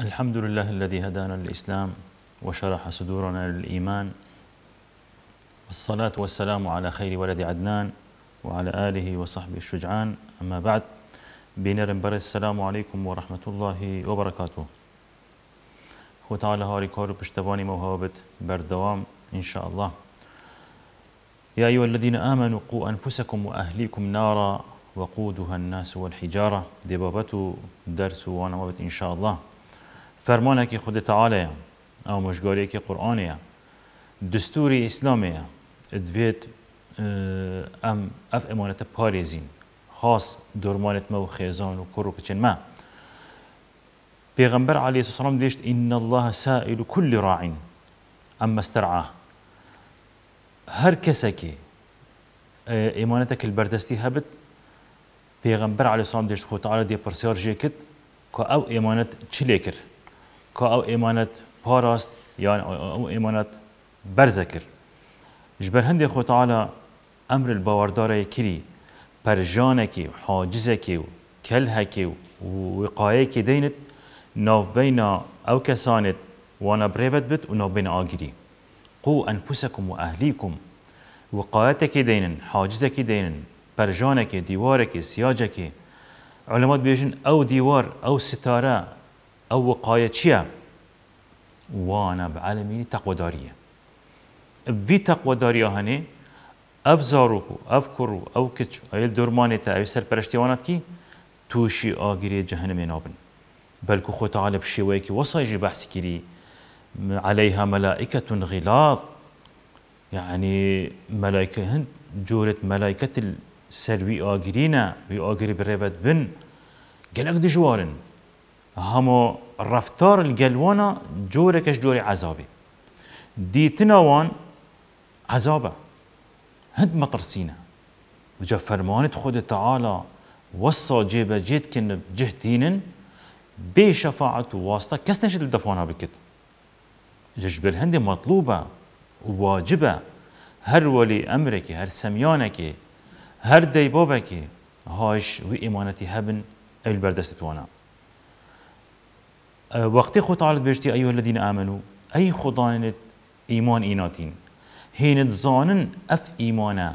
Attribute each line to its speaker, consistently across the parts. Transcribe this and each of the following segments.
Speaker 1: الحمد لله الذي هدانا للإسلام وشرح صدورنا للإيمان والصلاة والسلام على خير ولد عدنان وعلى آله وصحبه الشجعان أما بعد بنرم بر السلام عليكم ورحمة الله وبركاته خو تعالى هاري كارو بشتباني موهابت بردوام إن شاء الله يا أيها الذين آمنوا قوا أنفسكم وأهليكم نارا وقودها الناس والحجارة دبابته درس ونوابت إن شاء الله فرمانکی خود تعالی او مشگاری که قرآنیه دستوری اسلامیه دوید ام اه، اف امانت پاریزین خاص درمانت ما و خێزان و کرو و کچن ما پیغمبر علیه السلام دیشت ئین الله سائل کل راعین اما استرعاه هر کسی که امانت کل بردستی هبت پیغمبر علیه السلام دیشت خود تعالی دی پرسیار ژێ کت که او امانت چلی کرد که او ایمانت پاراست یا او ایمانت برذکر جبر هندی خود تعالی امر الباورداره کری پرژانکی و حاجزکی و کلهکی و وقایه که دینت ناف بینا او کسانت وانا بریبت بت و ناف بینا آگری قو انفسکم و اهلیکم پر دينن حاجزك دينن برجانك ديوارك سياجك علماء بيجن او دیوار او ستاره ئەو وقایە تقوى داريه بە عەلمی داريه وی افزاروكو افكرو ئەف زارۆک و ئەف کوڕ و ئەو کچ كي توشي اغيري جهنم ينابن بل كو خوت عالب خۆتەعاە وصايجي وەسایژی كيري عليها ملائكة غلاظ يعني ملائكة هند جورة ملائكة السلوي آجرينا بي آجري بريفت بن قالك جوارن همو رفتار الجلوانا جوركش جور جوري عذابي دي تنوان عذابه هند مطرسينا وجا فرمانة خود تعالى وصى جيبا جيت كن بجهتينن بي شفاعة واسطة كس نشد الدفونا بكت جبر هندي مطلوبة وواجبة هر ولي أمرك هر سميانك هر ديبابك هاش وإيمانتي هبن البردستوانا وانا أه، وقتی خود تعالی بشتی ایوه الذین آمنو ای خدانت ایمان ایناتین هینت زانن اف ایمانا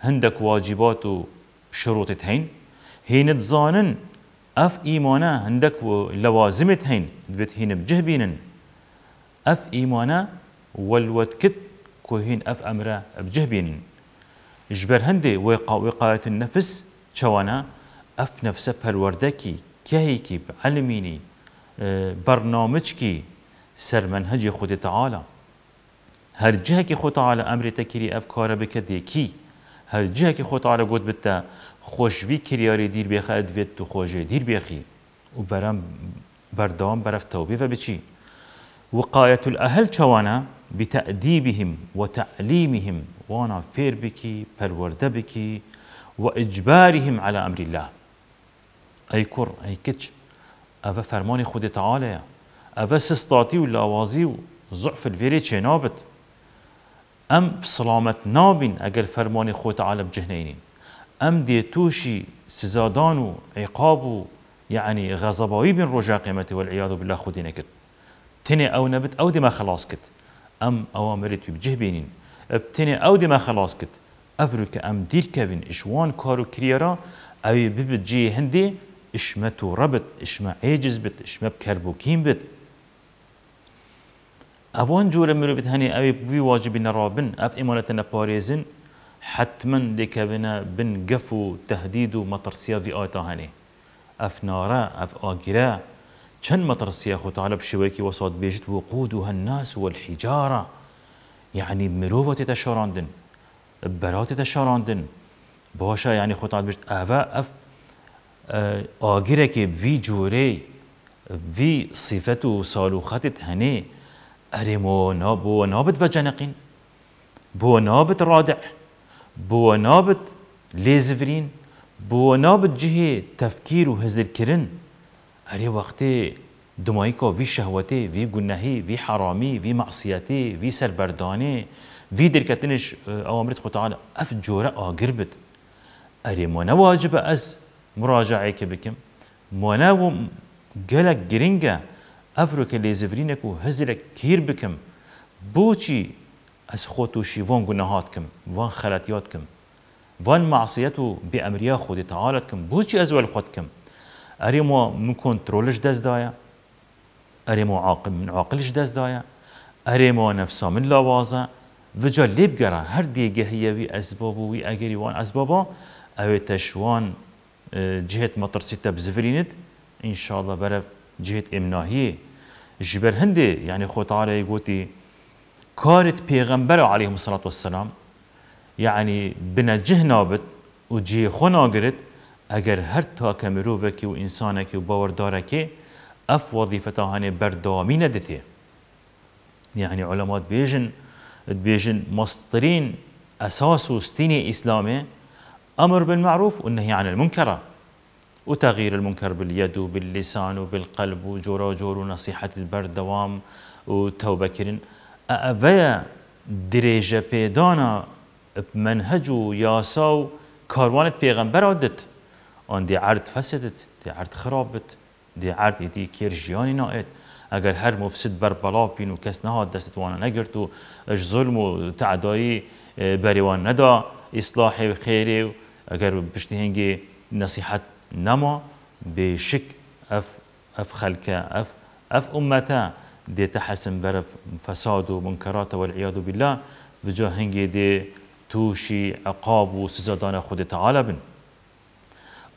Speaker 1: هندك واجبات و شروطت هين هينت زانن اف ايمانا هندك لوازمت هين دبت هين بجهبينن اف ايمانا والوتكت كوهين اف امره بجهبينن جبر هندي وقا وقاية النفس شوانا اف نفسه بهالوردكي كهيكي بعلميني برنامج سر منهج خود تعالی هر جهه که خود تعالی امر تکری افکار بکده کی هر جهه که خود تعالی گود بده خوشوی کریاری دیر بیخه ادوید تو خوشه دیر بیخی و برام بردام برف توبه و بچی وقاية الأهل شوانا بتأديبهم وتعليمهم وانا فير بكي بالورد بكي وإجبارهم على أمر الله أي كر أي كتش اوه فرمان خود تعالی اوه سستاتی و لاوازی و ضعف الویری چه نابد ام سلامت نابین اگر فرمان خود تعالی بجهنه اینین ام دیتوشی سزادان و عقاب و يعني غضباوي بين رجا قيمته والعياذ بالله خدينا كت تني او نبت او ما خلاص كت ام اوامرت بجه بينين بتني او ما خلاص كت افرك ام دير كابين اشوان كارو كريرا او ببت ببجي هندي إش ما توربت إش ما عجز بت إش ما بكربوكين بت أبوان جوره مروفت هني أبي بي واجب نرابن اف امانتنا باريزن حتما ديكابنا بن قفو تهديد مطرسيا في آتا هني اف نارا اف آقرا چند مطرسيا خو تعالى بشويكي وصاد بيجت وقودها الناس والحجارة يعني مروفة تتشاراندن براتي تتشاراندن باشا يعني خو بشت بيجت افا اف آه، آگیره که وی جوره وی صفت و سالوختت هنه ارمو نابو نابد و جنقین بو نابد رادع بو نابد لیزفرین بو نابد جه تفکیر و هزر کرن هر وقت که وی شهوته وی گناهی وی حرامی وی معصیتی وی سربردانه وی درکتنش اوامرت آه، خود تعالی اف جوره آگر بد ما نواجب از مراجعه بکەم مۆناوم گەلک گرنگە ئەفرۆکە لێزڤرینێک و هەزرە کیر بکەم بۆچی ئەس خۆت و شیڤۆن گونەهاتکەم وان خەلاتیاتکەم وان معسیەت و بێ ئەمریا خودی تەعاالتکەم بۆچی ئەزوەل خۆتکەم ئەرێمەوە من کۆنتترۆلش دەستدایە ئەرێمەوە عاقم من عاقلش دەستدایە ئەرێمەوە نەفسا من لاوازە وجا لێبگەرە هەر دێگە هەیەوی ئەسباب و وی ئەگەری وان ئەسبابا ئەوێ تشوان جهة مطر ستة بزفرينت إن شاء الله برف جهة إمناهي جبر هندي يعني خوت علي قوتي كارت بيغمبر عليهم الصلاة والسلام يعني بنا جه نابت و جه خونا قرت اگر هر تا كمروفكي و انسانكي و باورداركي اف وظيفتا هاني بردوامي ندته يعني علماء بيجن بيجن مصطرين اساس و ستيني اسلامي أمر بالمعروف والنهي عن المنكر وتغيير المنكر باليد وباللسان وبالقلب وجورا وجور ونصيحة البر دوام وتوبة كرين أفيا دريجة بيدانا بمنهج وياساو كاروانة بيغمبر عدت آن دي عرض فسدت دي عرض خرابت دي عرض دي کیر جیانی نایت اگر هر مفسد بر بلاف بین و کس نهاد دست وانا نگرد و اش ظلم و تعدایی اه، بریوان ندا اصلاح و خیره و ئەگەر پشتی نصیحت نما به شک اف اف خلک اف اف امتا دی تحسن بر فساد و منکرات و العیاد و بلا بجا هنگی دی توشی عقاب و سزادان خود تعالی بن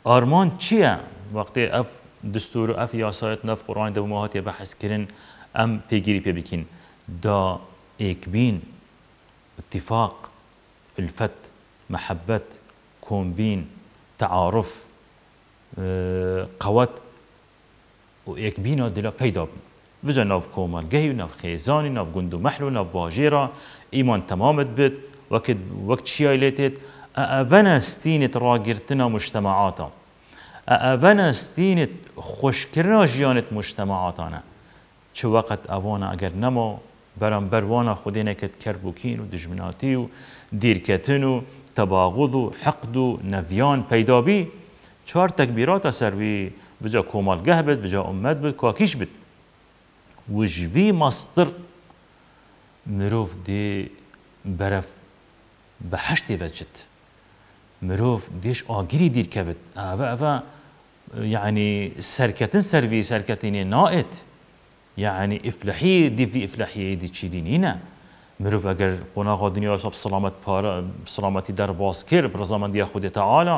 Speaker 1: آرمان چیه وقتی اف دستور و ئەف یاسایەت نەف قڕانی دەماهاتێ بحث کرن ام پیگیری پی بکین دا ایک بین اتفاق الفت محبت بين تعارف آه، قوات و اکبینا دلا پیدا بین وجا ناف کومانگهی و ناف خیزانی ناف گندو محلو ناف باجیرا ایمان تمامت بید وقت وقت چیای لیتید اوان استینت را گرتنا مجتمعاتا اوان استینت خوشکرنا جیانت مجتمعاتانا چه وقت اوانا اگر نمو برام بروانا خودینکت کربوکین و دجمناتی و دیرکتن و تباغض و حقد و نفیان پیدا بی چهار تکبیرات بی بجا کمالگه بد بجا امت بد کاکیش بد و مستر مروف دی برف به هشتی مروف دیش آگیری دیر کبد اوه اوه يعني سركتن سرفي سركتين نائت يعني إفلحي دي في إفلحي دي تشيدينينا مروف اگر قناغ دنیا سب سلامت پارا سلامتی در باز زمان دیا خود تعالی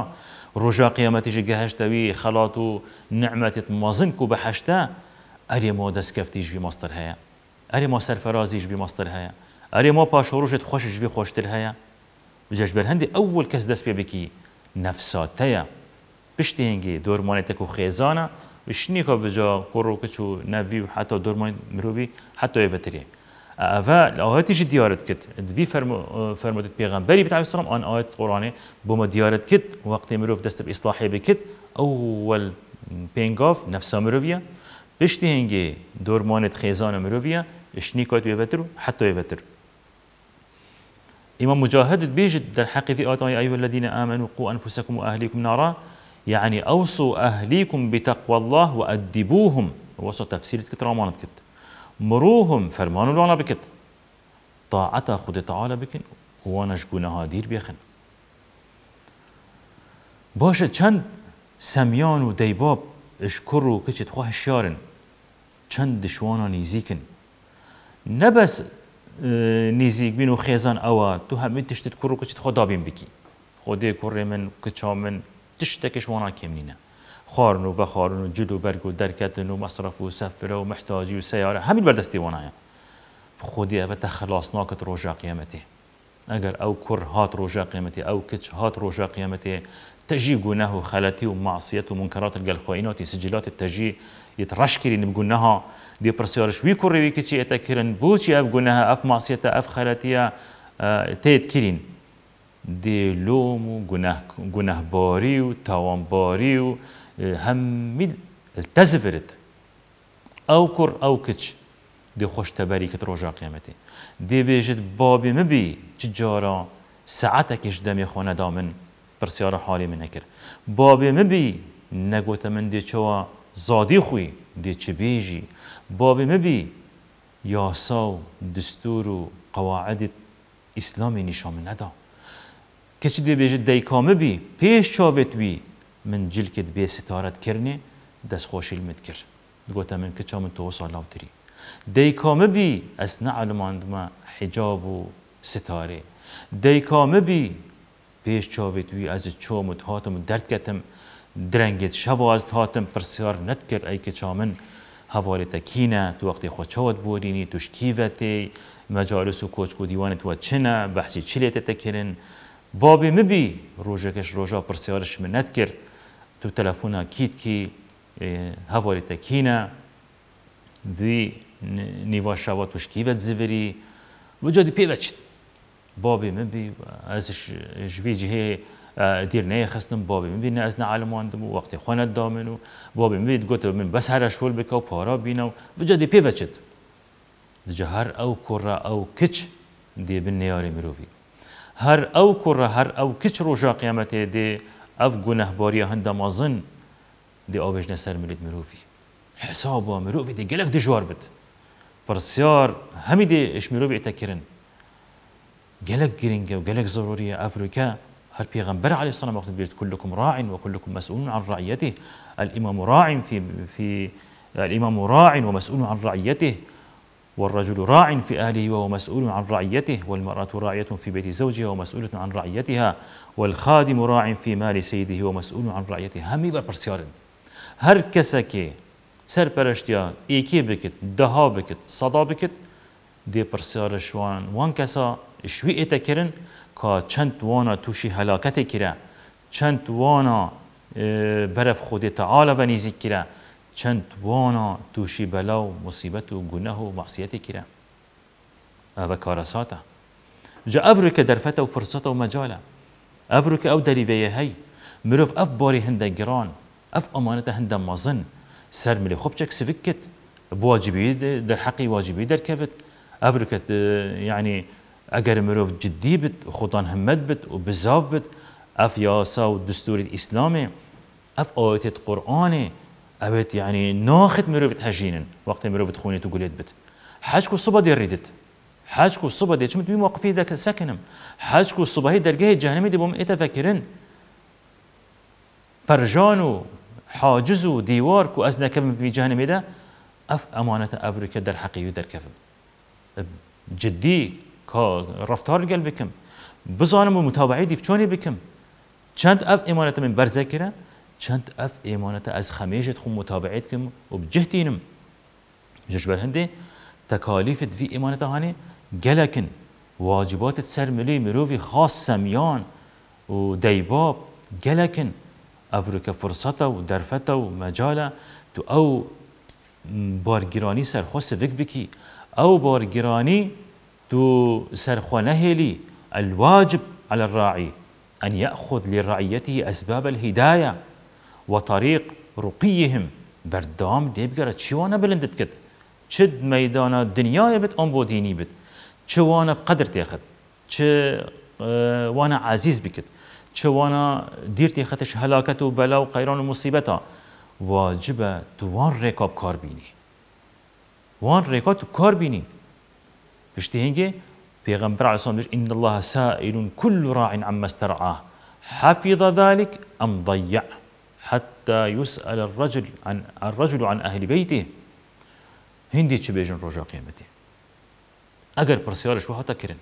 Speaker 1: رجا قیامتیش گهشت دوی خلات و نعمتت مازن کو بحشتا اری ما کفتیش بی ماستر هیا اری ما سرفرازیش بی ماستر هیا اری ما پاشوروشت خوشش وی خوشتر هیا بجاش برهندی اول کس دست بی بکی نفساتیا بشتینگی دورمانتک و خیزانه بشنی که بجا کرو کچو نوی و حتی دورمان مروی حتی ایوتریه أفا ئەە كت دفي فرمو فرمو دت فەرمودت بري بتعالي السلام أن قۆڕانێ قرآني بوما کرد كت وقت مروف بە ئیسلاحی بكت أول پێنگاف نەفسا مروفيا پشتی هەنگێ دور خێزانە خيزان مروفيا کات وێتر ويفتر حتى وێتر إمام مجاهد بيجد حق في يا أيها الذين آمنوا قوا أنفسكم وأهليكم نارا يعني أوصوا أهليكم بتقوى الله وأدبوهم وصوا تفسير كت, رامانت كت مروهم فرمان لوانا بكت طاعتا خود تعالى بكن وانا ها دير بيخن باشا چند سميان و ديباب اشكر و کچت خواه شارن چند دشوانا نيزيكن نبس اه، نيزيك بينو خيزان اوا تو همي تشتت كرو کچت خواه دابين بكي خوده كوري من کچا من تشتكش وانا کم خارنو و خارنو و جلو برگ و درکتن مصرف و سفره و محتاجی و سیاره همین بردستی وانایه خودی اوه تخلاص ناکت روژا قیمتی اگر او کر هات روژا قیمتی او کچ هات روژا قیامته تجي جناه خالتي ومعصيته ومنكرات الجلخوينات سجلات تجی التجي يترشكري نبجناها دي برسيارش وي كوري وي كتشي اتكرن بوشي اف جناها اف معصیت اف خلطی خالتيا آه تيت كيرين دي لوم باری و توان باری و هەممی تەزفرت ئەو کوڕ ئەو کچ دێ خۆشتەبەری کە ڕۆژا قیامەتی دێبێژت بابێ مبی چ جارە سعاتەکەش دەمێ خۆنەدا من پرسیارە حالی من نەکرد بابێ مبی نەگۆتە من دێچەوە زادی خوی دێچ بێژی بابێ مبی یاسا و دستور و قواعدت ئیسلامی نیشان من نەدا کەچ دێبێژت دەیکامە بی پێش چاوێت وی من جلکت بێ ستارەت کردێ دەستخۆشیل مت کرد گۆتە من کە چا من تۆ ساڵاوتری دەیکامە بی ئەس نەعلماندمە حیجاب و ستارێ دەیکامە بی پێش چاوێت وی ئەز چۆمت هاتم و دەردکەتم درەنگێت شەواز هاتم پرسیار نەتکرد ئەی کە چا من هەوارێتە کینە تو وەختی خۆچەوت بۆرینی توشکیڤەتێ مەجارس و کۆچک و دیوانت وە چنە بەحسی چلێتە تەکردن بابێ مبی ڕۆژەکەش ڕۆژە پرسیارش منەت کرد تو تەلەفۆنا کیتکی هەوارێتەکینە دوی نیواشاوە توشکیوە زیوری وجدی پێوەچت بابی من بی ئەش ژوی جهەیە دیر نەیەخستم بابی من بینە ئەس نەعاالمواندم و وەختی خوۆنت دامن و بابی منیت گوتە من بەس هەرە شول بکە و پارا بینە و بجدی پێوەچت دجە هەر ئەو کوڕە ئەو کچ دێبن نێیاری مرۆڤی هەر ئەو کوڕە هەر ئەو کچ ڕۆژا قیامەتێ دێ گونه باری هند مازن دی ئاوێژنە نسر ملت حساب و مرۆڤی دی گلک دژوار بت پرسیار هەمی دی اش مرۆڤی تەکردن گلک گرینگ و گەلک زۆریە ئەفریکا هل بيغمبر عليه الصلاة والسلام بيت كلكم راع وكلكم مسؤول عن رعيته الإمام راع في فی الإمام راع ومسؤول عن رعيته والرجل راع في أهله وهو مسؤول عن رعيته والمرأة راعية في بيت زوجها ومسؤولة عن رعيتها والخادم راع في مال سيده ومسؤول عن رعيته همي برسيار هر كسك سر برشتيا ايكي بكت دها بكت صدا بكت دي برسيار شوان وان كسا شوی اتکرن كا چند وانا توشي هلاكتك كرا چند وانا اه، برف خود تعالى ونزيك كرا چند وانا توشی بلاو مصیبت و گناه و معصیت کرا و کارساتا جا افرو که در فتا و فرصتا و مجالا مەجاالە ئەڤکە ئەو دەریڤەیە هی مروف اف باری هنده گران اف ئەمانەتە هنده مزن سر ملی خۆبچێک سفک کرد بواجبی در حقی واجبی در کفت افرو که یعنی اگر مروف جدی بت خودان همد بد و بزاف بد اف یاسا و دستوری اسلامی اف آیت قرآنی اوت يعني ناخد مروفت هجينن وقت مروفت خونيت وقلت بت حاجكو الصبح دي ريدت حاجكو الصبح دي شمت موقفي ذاك سكنم حاجكو الصبح هي درجه جهنم دي بوم اتفكرن فرجانو حاجزو ديوار كو ازنا كم في جهنم ده اف امانه أفريقيا در حقيقي در كفم جدي كا رفتار قلبكم بزانم ومتابعي دي في شوني بكم كانت اف امانه من برزكره چند اف ایمانت از خمیجت خو متابعت کم و بجهتینم ججبر هنده تکالیفت في ایمانت هانی گلکن واجبات سر ملی مروی خاص سمیان و دیباب گلکن افرک فرصتا و درفتا و مجالا تو او سر خاص وک بکی او بارگیرانی تو سر الواجب على الراعي أن يأخذ لرعيته أسباب الهداية وطريق رقيهم بردام ديبگره چیوانه بلندت کد چد ميدانا دنيا يبت أمبو ديني بت شو أنا قدر تیخد شو اه، وانا عزيز بكت چوانا أنا ديرتي هلاکت و بلا و قیران و مصیبتا واجبه توان وان ریکاب کار وان ریکاب تو کار بینی هنگه پیغمبر علیه السلام ان الله سائل كل راع عما استرعاه حفظ ذلك ام ضيعه حتى يسأل الرجل عن الرجل عن أهل بيته هندي چه بيجن رجا قيمته اگر پرسیارش شو حتا كرن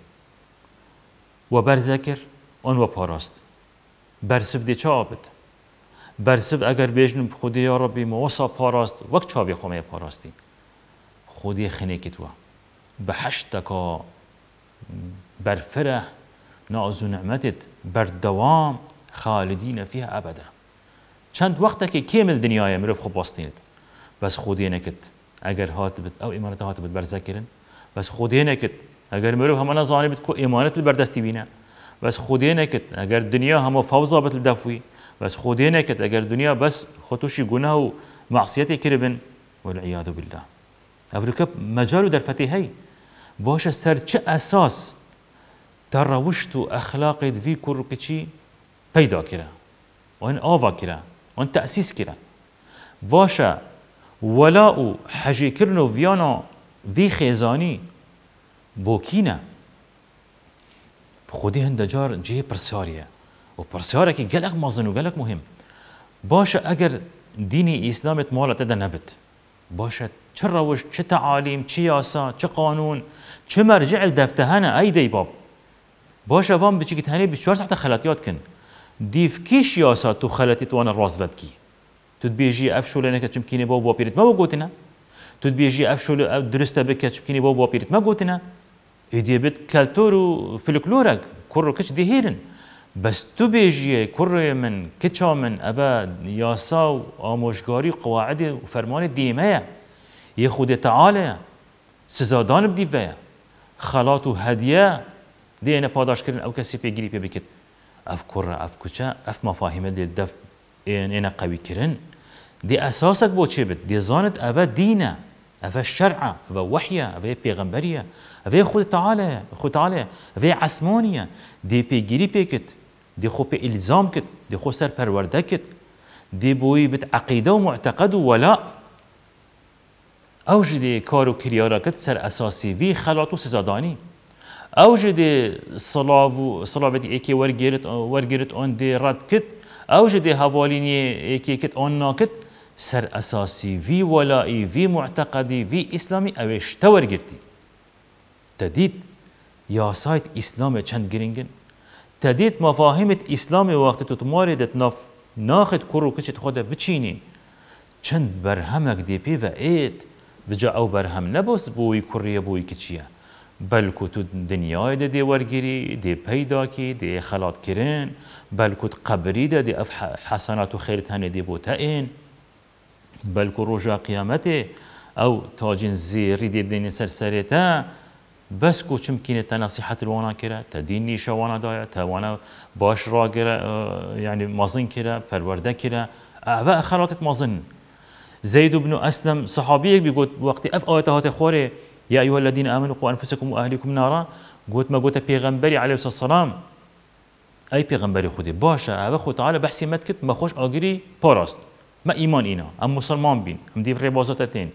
Speaker 1: و برزکر آن و پاراست برسف دي چه برسف اگر بيجن خودی يا ربي موسا پاراست وقت چاوی خومه پاراستی خودي خنيك کتوا بحشتك برفره نعز نعمتت بر دوام فيها أبدا چند وقتێکی کێمل دنیاە مرۆڤ خۆ بس خودی نکت اگر هات بت ئەو ئمانەتە هاتە بت بەرزەکردن بەس خودێنەکرد ئەگەر مرۆڤ هەمە نەزانانی بت کۆ ئێمانەت لە بینا بس خودی نکت اگر دنیا هم فەوزا بت لە بس خودی نکت اگر دنیا بس خطوشی گناه و معصیت کربن والعیاد بالله ئەفریکە مجال در دەرفەتی هەی سر سەر چه در روشت و ئەخلاقیت وی کوڕ کچی پەیدا کرا وان ئاوا کرا اون تاسيس کرن باشا ولا او حجي كرنو فيانا في خيزاني خیزانی بوکی نه جار جي پرسیاریه و پرسیاره كي گلک مازن و غلق مهم باشا اگر ديني اسلامت مالت تدا نبت باشا چه روش چه تعاليم چه ياسا چه قانون چه مرجع اي دي باب باشا وام بچی كتاني بشوار ساعت خلاتیات دیف کیش یاسا تو خلتی توان راست ود کی تو بیجی افشو لنه که چمکینی با با پیرت ما با گوتنه تو بیجی افشو درسته بکه چمکینی با با پیرت ما گوتنه ایدی بد کلتور و فلکلورک کور کچ دیهیرن بس تو بیجی کور من کچا من ابا یاسا و آموشگاری قواعد و فرمان دیمه یه خود تعالی سزادان بدیوه خلاط و هدیه دینه پاداش کردن او کسی پیگیری پی بکت اف ئەف اف ئەف کوچە ئەف مەفاهیمە دێ دەف ئێنە قەویکردن دێ ئەساسك بۆ چێ بێت دێزانت ئەڤە دینە ئەڤە شەرعە ئەڤە وەحیە ئەڤێ پێغەمبەریە ئەڤێ خودتەعاالەیە خوتالێ ئەڤێ عسمۆنیە دێ پێگیری پێکرد دێ خۆ پێ ئیلزام کرد دێ خۆ سەر پەروەەردە کرد دێ بۆی بت عقیدە و معتەقد و وەلا ئەو ژ دێ کار و کریارەکەت سەر ئەساسی وی خەلات و سزادانی او جدي سلاف سلافتی اکی ورگیرت ورگیرت اون دی رد کت او جدي هوالینی اکی کت اون ناکت سر اساسی وی ولایی وی معتقدی وی اسلامی اوش تور گرتی تدید یا سایت اسلام چند گرینگن تدید مفاهیم اسلام وقت تو تماری دت نف ناخد کرو کچت خود بچینی چند برهمک دی پی و ایت بجا او برهم نبوس بوی کریه بوی کچیه بلکو تو دنیای ده دی ورگیری دی پیدا کی دی خلات کرن بلکو قبری ده دی حسنات و خیرت هنه دی بوتا این بلکو روژا قیامته او تاجین زیری دی دین سرسریتا بس کو چمکنه تنصیحت الوانا کرا تا دین نیشا وانا دایا تا وانا باش را گرا اه، یعنی مزن کرا پرورده کرا اوه خلاطت مزن زید بن اسلم صحابیه بگوت وقتی اف آیت هات خوره يا أيها الذين آمنوا قوا أنفسكم وأهلكم نارا قوت ما قوت بيغمبري عليه الصلاة والسلام أي بيغمبري خودي باشا أبا خود تعالى بحسي ما تكت ما خوش أجري بوراست ما إيمان إنا أم مسلمان بين أم ديف ريبازاتتين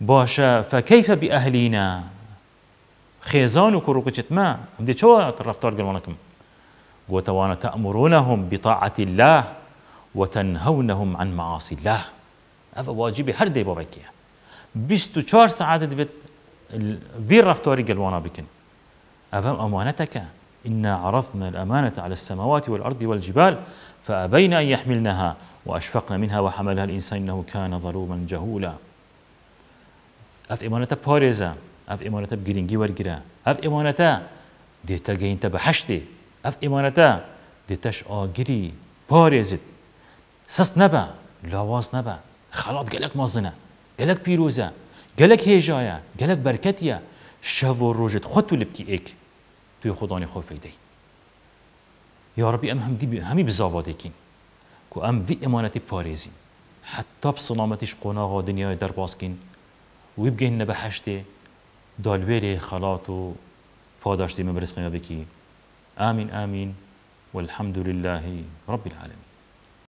Speaker 1: باشا فكيف بأهلينا خيزان وكروكتشت ما أم دي شو رفتار قلوانكم قوت وانا تأمرونهم بطاعة الله وتنهونهم عن معاصي الله هذا واجبي هر دي بابكيه 24 ساعات دفت في رفتوري قلوانا بكن أفهم أمانتك إنا عرضنا الأمانة على السماوات والأرض والجبال فأبين أن يحملنها وأشفقنا منها وحملها الإنسان إنه كان ظلوما جهولا أف إمانة بوريزا أف إمانة بجرينجي ورجرا أف إمانة ديتا جينتا بحشتي أف إمانة ديتاش آجري بوريزت سس نبا لواز نبا خلاط قالك مازنه گەلک پیروزه گەلک هیجایا گەلک برکتیا شەڤ و ڕۆژت خۆت و لبتی اک توی خوف یا ربی ام هم ئەم همی هەمی بزاوادێکین کو ام وی ئەمانەتی پارێزین حتا بسەڵامەتیش قناغ دنیای در باز وی و بگین نبحشت دالوێرێ خەڵات و پاداشتی مەبرسقینە بکی آمین آمین والحمد لله رب العالمين